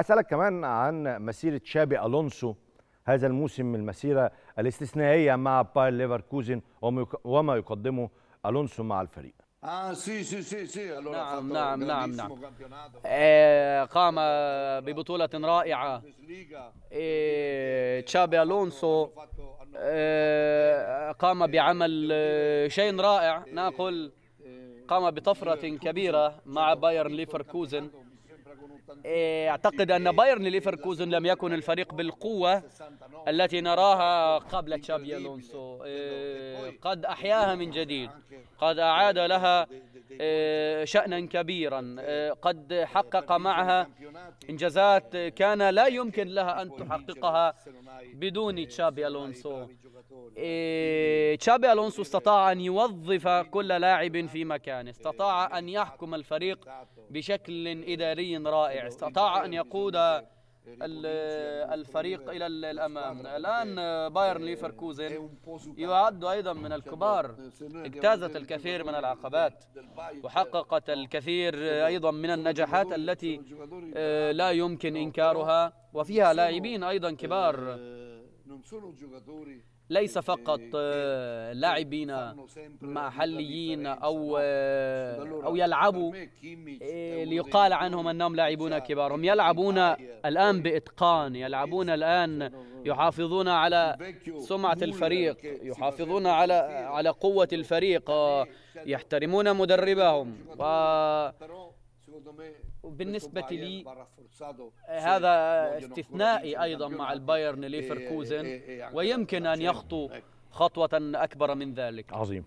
اسالك كمان عن مسيره شابي الونسو هذا الموسم المسيره الاستثنائيه مع باير ليفركوزن وما يقدمه الونسو مع الفريق آه، نعم نعم نعم نعم آه، قام ببطولة رائعة آه، تشابي ألونسو قام بعمل شيء رائع نقول قام بطفرة كبيرة مع بايرن ليفركوزن إيه، اعتقد ان بايرن ليفركوزن لم يكن الفريق بالقوه التي نراها قبل تشابي الونسو إيه، قد احياها من جديد قد اعاد لها آه، شأنا كبيرا آه، إيه. قد إيه، حقق معها إنجازات كان لا إيه، يمكن لها أن تحققها بدون تشابي ألونسو تشابي ألونسو استطاع أن يوظف كل لاعب في مكانه استطاع أن يحكم الفريق بشكل إداري رائع استطاع أن يقود الفريق الى الامام الان بايرن ليفركوزن يعد ايضا من الكبار اجتازت الكثير من العقبات وحققت الكثير ايضا من النجاحات التي لا يمكن انكارها وفيها لاعبين ايضا كبار ليس فقط لاعبين محليين او او يلعبوا ليقال عنهم انهم لاعبون كبار هم يلعبون الآن بإتقان يلعبون الآن يحافظون على سمعة الفريق يحافظون على على قوة الفريق يحترمون مدربهم و بالنسبة لي هذا استثنائي أيضا مع البايرن ليفركوزن ويمكن أن يخطو خطوة أكبر من ذلك عظيم